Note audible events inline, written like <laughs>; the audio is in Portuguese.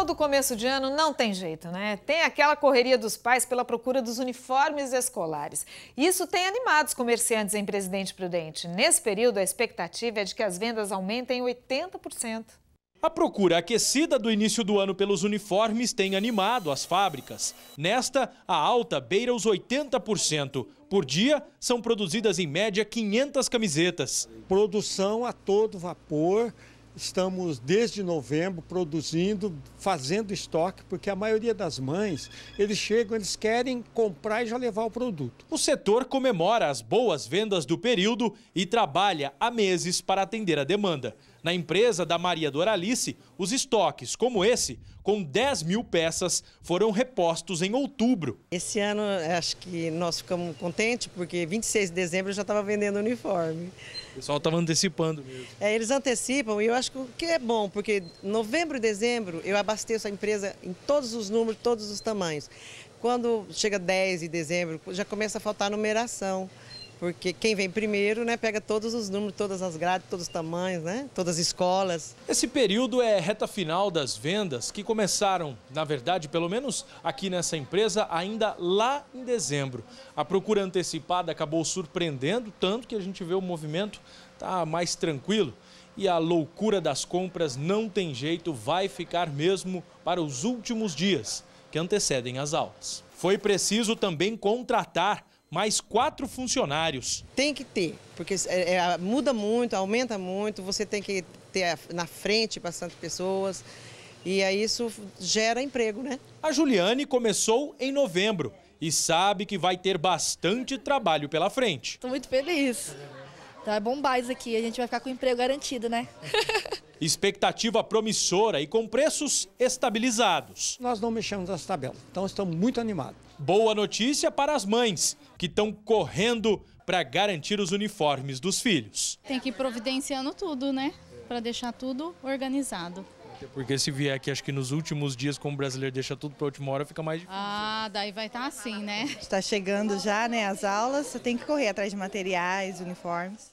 Todo começo de ano não tem jeito, né? Tem aquela correria dos pais pela procura dos uniformes escolares. Isso tem animado os comerciantes em Presidente Prudente. Nesse período, a expectativa é de que as vendas aumentem 80%. A procura aquecida do início do ano pelos uniformes tem animado as fábricas. Nesta, a alta beira os 80%. Por dia, são produzidas em média 500 camisetas. Produção a todo vapor estamos desde novembro produzindo, fazendo estoque, porque a maioria das mães, eles chegam, eles querem comprar e já levar o produto. O setor comemora as boas vendas do período e trabalha há meses para atender a demanda na empresa da Maria Doralice, os estoques, como esse, com 10 mil peças, foram repostos em outubro. Esse ano, acho que nós ficamos contentes, porque 26 de dezembro eu já estava vendendo uniforme. O pessoal estava antecipando mesmo. É, eles antecipam e eu acho que é bom, porque novembro e dezembro eu abasteço a empresa em todos os números, todos os tamanhos. Quando chega 10 de dezembro, já começa a faltar numeração porque quem vem primeiro né, pega todos os números, todas as grades, todos os tamanhos, né, todas as escolas. Esse período é reta final das vendas que começaram, na verdade, pelo menos aqui nessa empresa, ainda lá em dezembro. A procura antecipada acabou surpreendendo, tanto que a gente vê o movimento tá mais tranquilo. E a loucura das compras não tem jeito, vai ficar mesmo para os últimos dias que antecedem as aulas. Foi preciso também contratar mais quatro funcionários. Tem que ter, porque é, é, muda muito, aumenta muito, você tem que ter na frente bastante pessoas. E aí isso gera emprego, né? A Juliane começou em novembro e sabe que vai ter bastante trabalho pela frente. Estou muito feliz. Então tá é bombar aqui, a gente vai ficar com emprego garantido, né? <laughs> Expectativa promissora e com preços estabilizados. Nós não mexemos nas tabelas, então estamos muito animados. Boa notícia para as mães, que estão correndo para garantir os uniformes dos filhos. Tem que ir providenciando tudo, né? Para deixar tudo organizado. Porque se vier aqui, acho que nos últimos dias, como o brasileiro deixa tudo para a última hora, fica mais difícil. Ah, daí vai estar tá assim, né? Está chegando já, né, as aulas, você tem que correr atrás de materiais, uniformes.